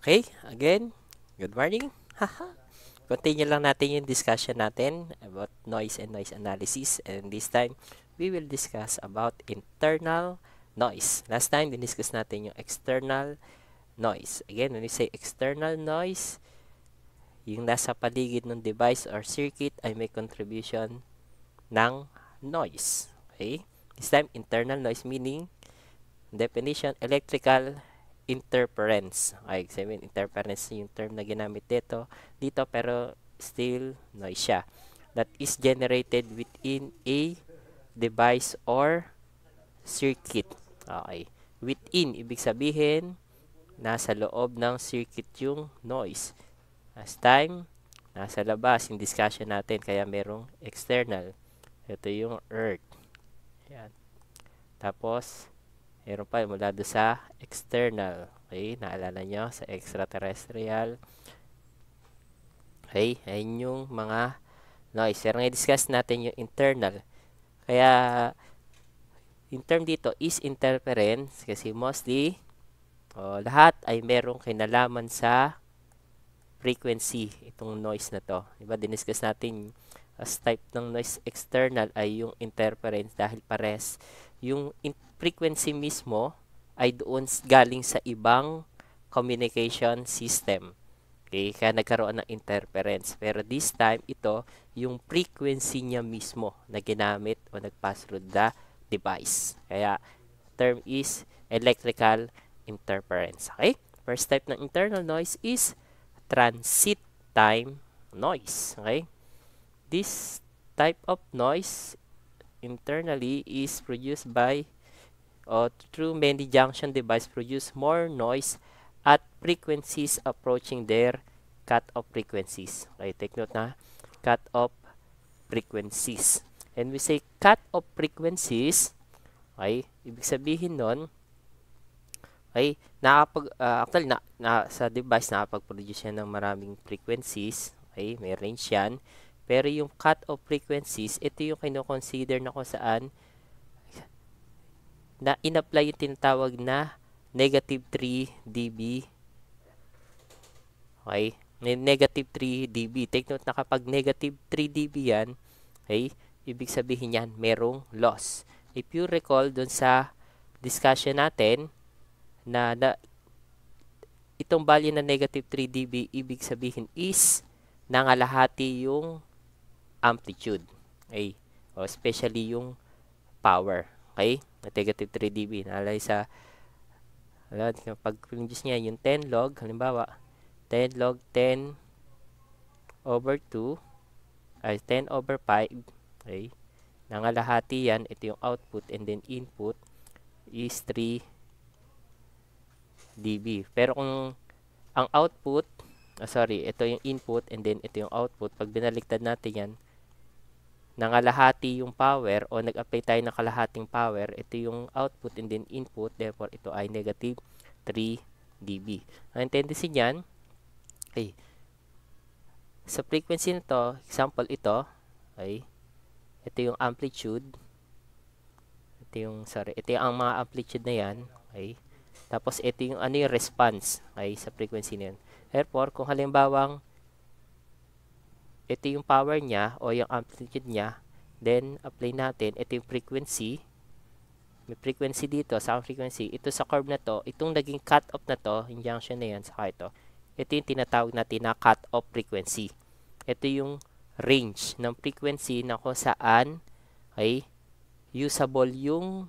Okay, again, good morning. Haha. Continue lang natin yung discussion natin about noise and noise analysis and this time we will discuss about internal noise. Last time diniscuss natin yung external noise. Again, when we say external noise, yung nasa paligid ng device or circuit ay may contribution ng noise. Okay? This time internal noise meaning definition electrical interference. I sabihin, interference yung term na ginamit dito, dito pero still noise siya. That is generated within a device or circuit. Okay. Within, ibig sabihin, nasa loob ng circuit yung noise. As time, nasa labas, yung discussion natin, kaya merong external. Ito yung earth. Yan. Tapos, Meron pa mula do sa external. Okay, naalala nyo sa extraterrestrial. Okay, ayun yung mga noise. Pero discuss natin yung internal. Kaya, yung term dito is interference kasi mostly oh, lahat ay merong kinalaman sa frequency itong noise na to. Diba, diniscuss natin as type ng noise external ay yung interference dahil pares yung frequency mismo ay doon galing sa ibang communication system. Okay, kaya nagkaroon ng interference. Pero this time, ito, yung frequency niya mismo na ginamit o nag-pass through the device. Kaya, term is electrical interference. Okay? First type ng internal noise is transit time noise. Okay? This type of noise internally is produced by or uh, through many junction device produce more noise at frequencies approaching their cut-off frequencies. Okay, take note na cut-off frequencies. And we say cut-off frequencies, okay, ibig sabihin nun, okay, nakapag, uh, actually, na, na, sa device nakapag-produce yan ng maraming frequencies, okay, may range yan, pero yung cut-off frequencies, ito yung kinoconsider na kung saan na in-apply yung tinatawag na negative 3 dB. Okay? Negative 3 dB. Take note na kapag negative 3 dB yan, okay, ibig sabihin yan, merong loss. If you recall dun sa discussion natin, na, na itong value na negative 3 dB, ibig sabihin is nangalahati yung amplitude. Okay? O, especially yung power. Okay? Na negative 3 dB. Nalay sa wala, pag pinagdis niya yung 10 log, halimbawa, 10 log 10 over 2 ay 10 over 5 okay nangalahati yan ito yung output and then input is 3 dB pero kung ang output oh sorry ito yung input and then ito yung output pag binaliktad natin yan nangalahati yung power o nag-apply tayo ng kalahating power, ito yung output and then input, therefore ito ay negative 3 dB. Ang tendency niyan, okay, sa frequency na to, example ito, okay, ito yung amplitude, ito yung, sorry, ito yung ang mga amplitude na yan, okay, tapos ito yung ano yung response, okay, sa frequency niyan. yan. Therefore, kung halimbawang ito yung power niya o yung amplitude niya. Then, apply natin. Ito yung frequency. May frequency dito. sound frequency, ito sa curve na to, itong naging cut-off na to, yung junction na yan, saka ito. Ito yung tinatawag natin na cut-off frequency. Ito yung range ng frequency na kung saan okay, usable yung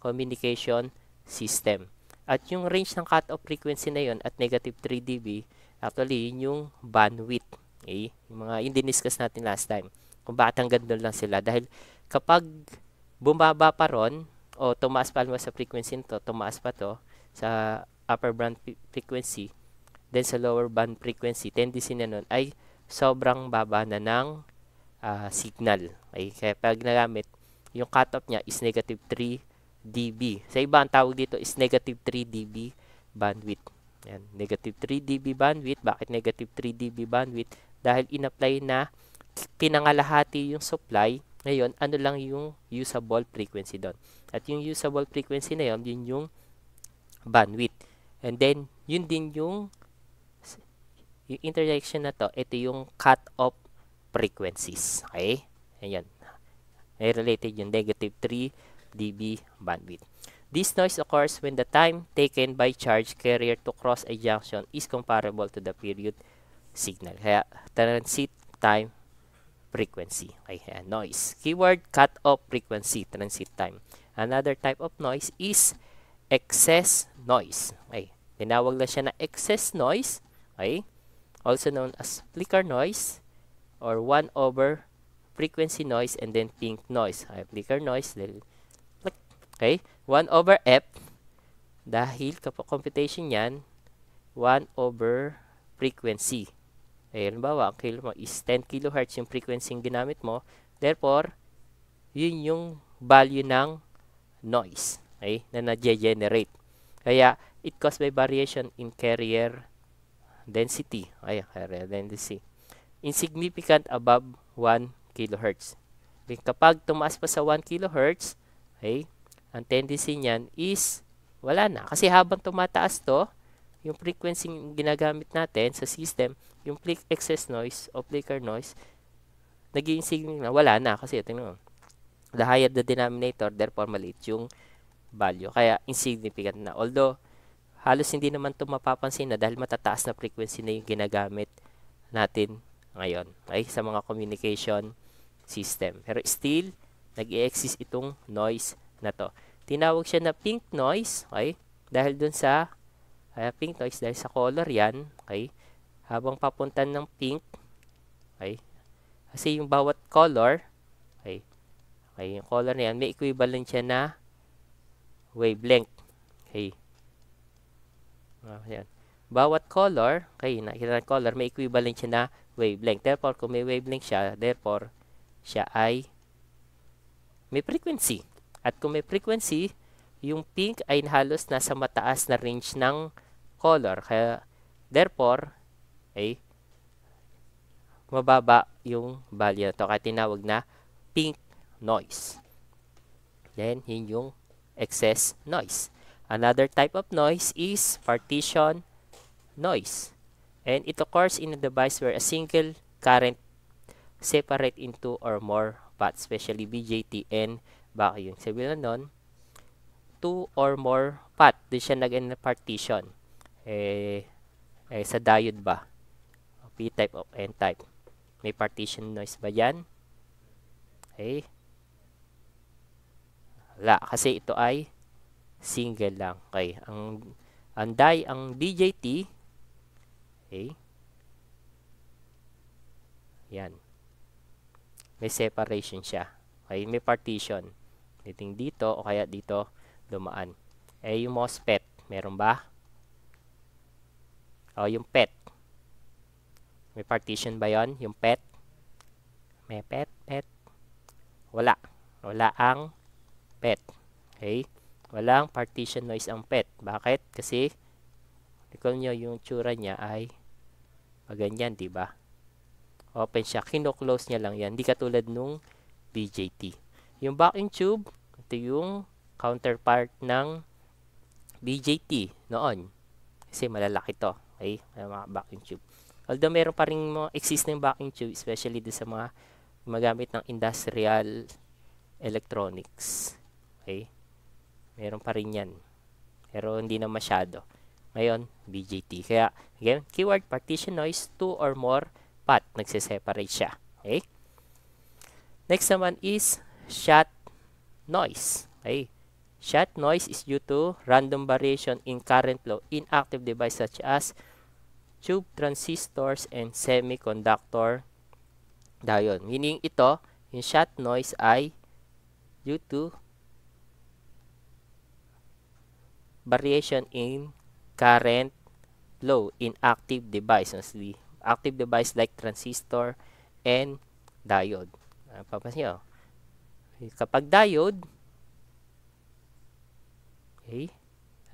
communication system. At yung range ng cut-off frequency na yon at negative 3 dB, actually yun yung bandwidth A, yung mga yung diniscuss natin last time, kung bakit hanggang doon lang sila. Dahil kapag bumaba pa ron, o tumaas pa sa frequency nito, tumaas pa to sa upper band frequency, then sa lower band frequency, tendency na nun ay sobrang baba na ng uh, signal. Okay? kaya pag nagamit, yung cutoff niya is negative 3 dB. Sa iba, ang tawag dito is negative 3 dB bandwidth. Yan, negative 3 dB bandwidth. Bakit negative 3 dB bandwidth? dahil inapply na pinangalahati yung supply, ngayon, ano lang yung usable frequency doon. At yung usable frequency na yun, yun yung bandwidth. And then, yun din yung, yung intersection na to, ito yung cut-off frequencies. Okay? Ayan. May related yung negative 3 dB bandwidth. This noise occurs when the time taken by charge carrier to cross a junction is comparable to the period signal. Kaya transit time frequency. Okay, kaya noise. Keyword cut-off frequency, transit time. Another type of noise is excess noise. Okay, tinawag lang siya na excess noise. Okay, also known as flicker noise or 1 over frequency noise and then pink noise. Okay, flicker noise, then Okay, 1 over F dahil kapag computation yan, 1 over frequency. Eh, halimbawa, ang kilo mo is 10 kHz yung frequency yung ginamit mo. Therefore, yun yung value ng noise okay, na na-generate. Kaya, it caused by variation in carrier density. Ay, carrier density. Insignificant above 1 kHz. Okay, kapag tumaas pa sa 1 kHz, okay, ang tendency niyan is wala na. Kasi habang tumataas to, yung frequency yung ginagamit natin sa system, yung flick excess noise o flicker noise, naging signal na wala na kasi tingnan mo. The higher the denominator, therefore maliit yung value. Kaya insignificant na. Although, halos hindi naman ito mapapansin na dahil matataas na frequency na yung ginagamit natin ngayon. ay Sa mga communication system. Pero still, nag exist itong noise na to. Tinawag siya na pink noise. Okay? Dahil dun sa kaya pink noise dahil sa color yan. Okay. Habang papunta ng pink. Okay. Kasi yung bawat color. Okay. Okay. Yung color na yan. May equivalent siya na wavelength. Okay. Ayan. Bawat color, okay, nakikita na color, may equivalent siya na wavelength. Therefore, kung may wavelength siya, therefore, siya ay may frequency. At kung may frequency, yung pink ay halos nasa mataas na range ng color. Kaya, therefore, ay, mababa yung value na to. Kaya tinawag na pink noise. Then, yun yung excess noise. Another type of noise is partition noise. And it occurs in a device where a single current separate into or more paths, especially BJT and vacuum. Sabi na nun, two or more paths. Doon siya nag-partition eh, eh sa diode ba? P-type o N-type. May partition noise ba yan? Okay. Eh. Wala. Kasi ito ay single lang. Okay. Ang, ang die, ang BJT, okay. Eh. Yan. May separation siya. Okay. May partition. Dating dito o kaya dito dumaan. Eh, yung MOSFET, meron ba? O, oh, yung pet. May partition ba yon Yung pet? May pet, pet. Wala. Wala ang pet. Okay? Walang partition noise ang pet. Bakit? Kasi, recall nyo, yung tsura niya ay maganyan, di ba? Open siya. Kino-close niya lang yan. Hindi katulad nung BJT. Yung vacuum tube, ito yung counterpart ng BJT noon. Kasi malalaki to. Okay? May mga vacuum tube. Although meron pa rin mga exist na yung vacuum tube, especially din sa mga gumagamit ng industrial electronics. Okay? Meron pa rin yan. Pero hindi na masyado. Ngayon, BJT. Kaya, again, keyword partition noise, two or more path. Nagsiseparate siya. Okay? Next naman is shot noise. Okay? Shot noise is due to random variation in current flow in active device such as tube transistors, and semiconductor diode. Meaning ito, yung shot noise ay due to variation in current flow in active device. active device like transistor and diode. Uh, papansin nyo. Kapag diode, okay,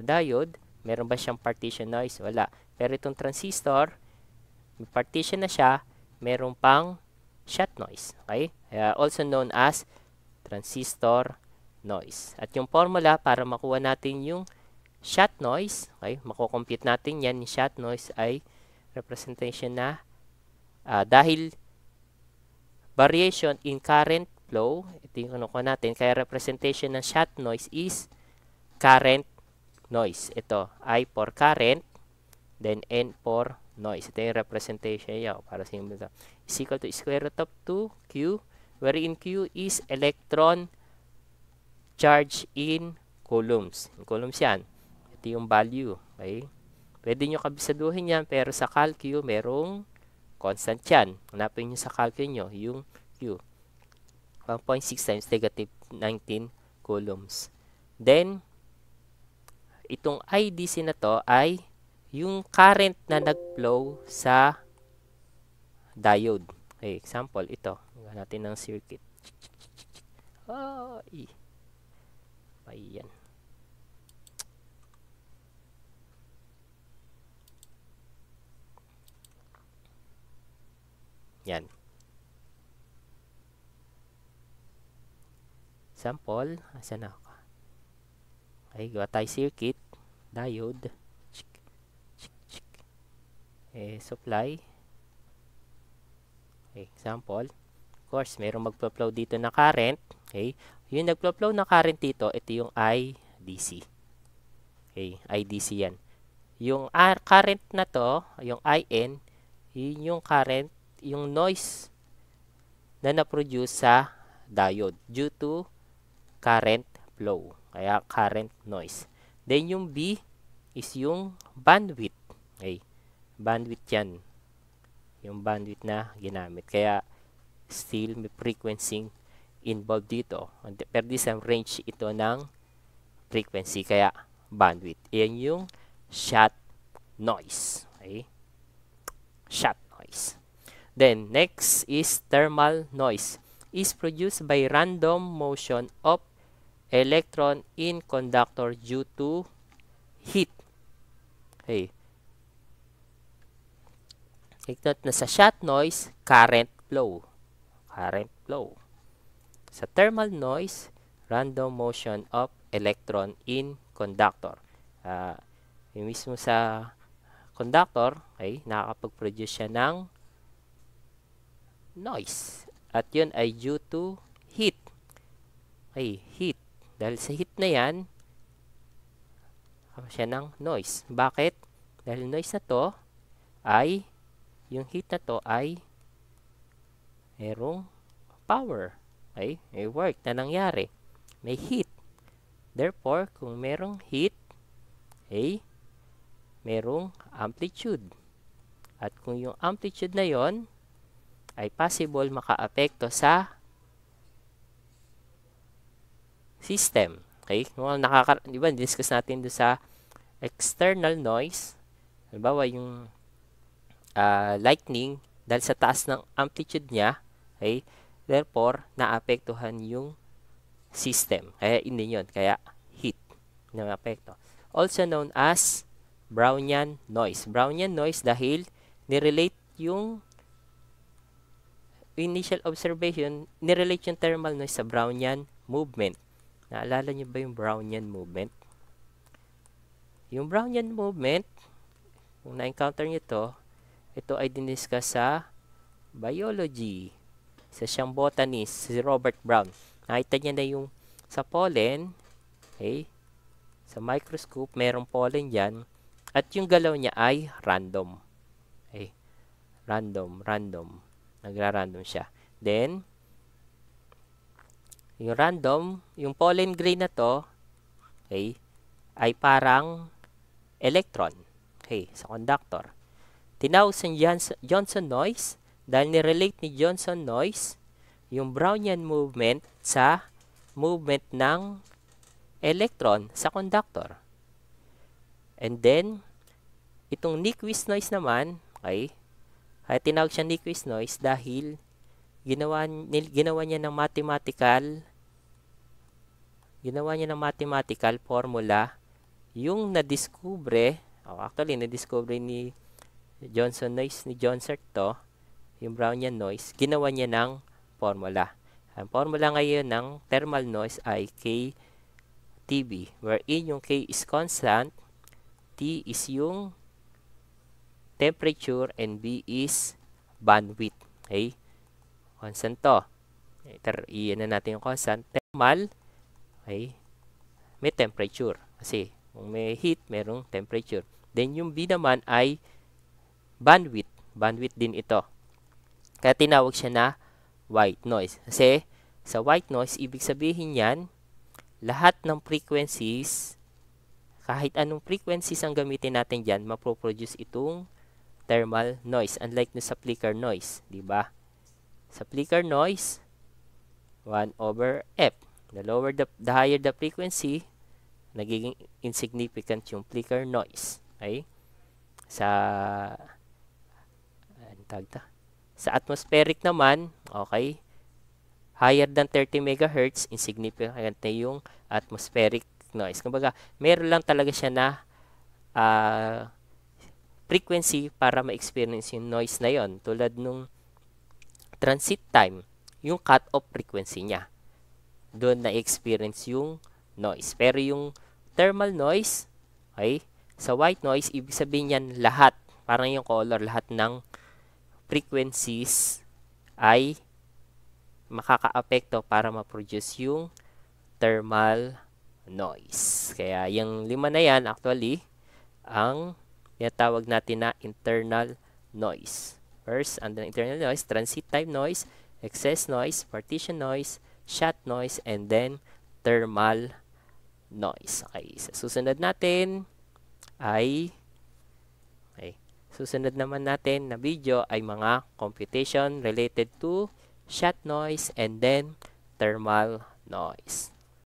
diode, meron ba siyang partition noise? Wala. Pero itong transistor, may partition na siya, meron pang shot noise. Okay? Uh, also known as transistor noise. At yung formula para makuha natin yung shot noise, okay, makukompute natin yan, yung shot noise ay representation na uh, dahil variation in current flow, ito yung ano ko natin, kaya representation ng shot noise is current noise. Ito, I for current, Then N for noise. Ito yung representation niya oh, para sa inyo. Is equal to square root of 2Q wherein Q is electron charge in coulombs. In coulombs yan. Ito yung value. Okay? Pwede nyo kabisaduhin yan pero sa calc calcu merong constant yan. Hanapin nyo sa calc nyo yung Q. 1.6 times negative 19 coulombs. Then, itong IDC na to ay yung current na nag-flow sa diode. Okay, example, ito. Hanggang natin ng circuit. Oh, i. Ayan. Yan. Sample, asan ako? Ay, gawa tayo circuit, diode eh, supply example of course merong magpo-flow dito na current okay yung nagpo-flow na current dito ito yung IDC okay IDC yan yung R current na to yung IN yun yung current yung noise na na-produce sa diode due to current flow kaya current noise then yung B is yung bandwidth bandwidth yan yung bandwidth na ginamit kaya still may frequency involved dito pero this range ito ng frequency kaya bandwidth yan yung shot noise okay shot noise then next is thermal noise is produced by random motion of electron in conductor due to heat okay Take note na sa shot noise, current flow. Current flow. Sa thermal noise, random motion of electron in conductor. Uh, yung mismo sa conductor, okay, nakakapag-produce siya ng noise. At yun ay due to heat. Okay, heat. Dahil sa heat na yan, siya ng noise. Bakit? Dahil noise na to ay yung heat na to ay merong power. Okay? May work na nangyari. May heat. Therefore, kung merong heat, okay, merong amplitude. At kung yung amplitude na yon ay possible makaapekto sa system. Okay? Kung nakaka, di ba, discuss natin do sa external noise. Halimbawa, yung uh, lightning dahil sa taas ng amplitude niya, okay? Therefore, naapektuhan yung system. Kaya hindi yun. Kaya heat ng apekto. Also known as Brownian noise. Brownian noise dahil nirelate yung initial observation, nirelate yung thermal noise sa Brownian movement. Naalala niyo ba yung Brownian movement? Yung Brownian movement, kung na-encounter niyo to, ito ay diniscuss sa biology. sa siyang botanist, si Robert Brown. Nakita niya na yung sa pollen, okay, sa microscope, merong pollen diyan At yung galaw niya ay random. Okay. Random, random. Nagra-random siya. Then, yung random, yung pollen grain na to, okay, ay parang electron. Okay, sa conductor. Tinawag si Johnson Noise dahil nirelate ni Johnson Noise yung Brownian movement sa movement ng electron sa conductor. And then, itong Nyquist noise naman, okay, ay tinawag siya Nyquist noise dahil ginawa, ginawa niya ng mathematical ginawa niya ng mathematical formula yung nadiskubre, oh, actually nadiskubre ni Johnson noise ni Johnson to, yung Brownian noise, ginawa niya ng formula. Ang formula ngayon ng thermal noise ay KTB, wherein yung K is constant, T is yung temperature, and B is bandwidth. Okay? Constant to. Iyan na natin yung constant. Thermal, okay? may temperature. Kasi kung may heat, merong temperature. Then yung B naman ay bandwidth. Bandwidth din ito. Kaya tinawag siya na white noise. Kasi sa white noise, ibig sabihin yan, lahat ng frequencies, kahit anong frequencies ang gamitin natin dyan, mapoproduce itong thermal noise. Unlike sa flicker noise, di ba? Sa flicker noise, 1 over F. The lower the, the higher the frequency, nagiging insignificant yung flicker noise. Okay? Sa tag ta. Sa atmospheric naman, okay, higher than 30 MHz, insignificant na yung atmospheric noise. Kumbaga, meron lang talaga siya na uh, frequency para ma-experience yung noise na yon tulad nung transit time, yung cut-off frequency niya. Doon na-experience yung noise. Pero yung thermal noise, okay, sa white noise, ibig sabihin yan lahat, parang yung color, lahat ng frequencies ay makakaapekto para ma-produce yung thermal noise. Kaya yung lima na yan actually ang tinatawag natin na internal noise. First, and then internal noise, transit time noise, excess noise, partition noise, shot noise, and then thermal noise. Okay, sa susunod natin ay Susunod naman natin na video ay mga computation related to shot noise and then thermal noise.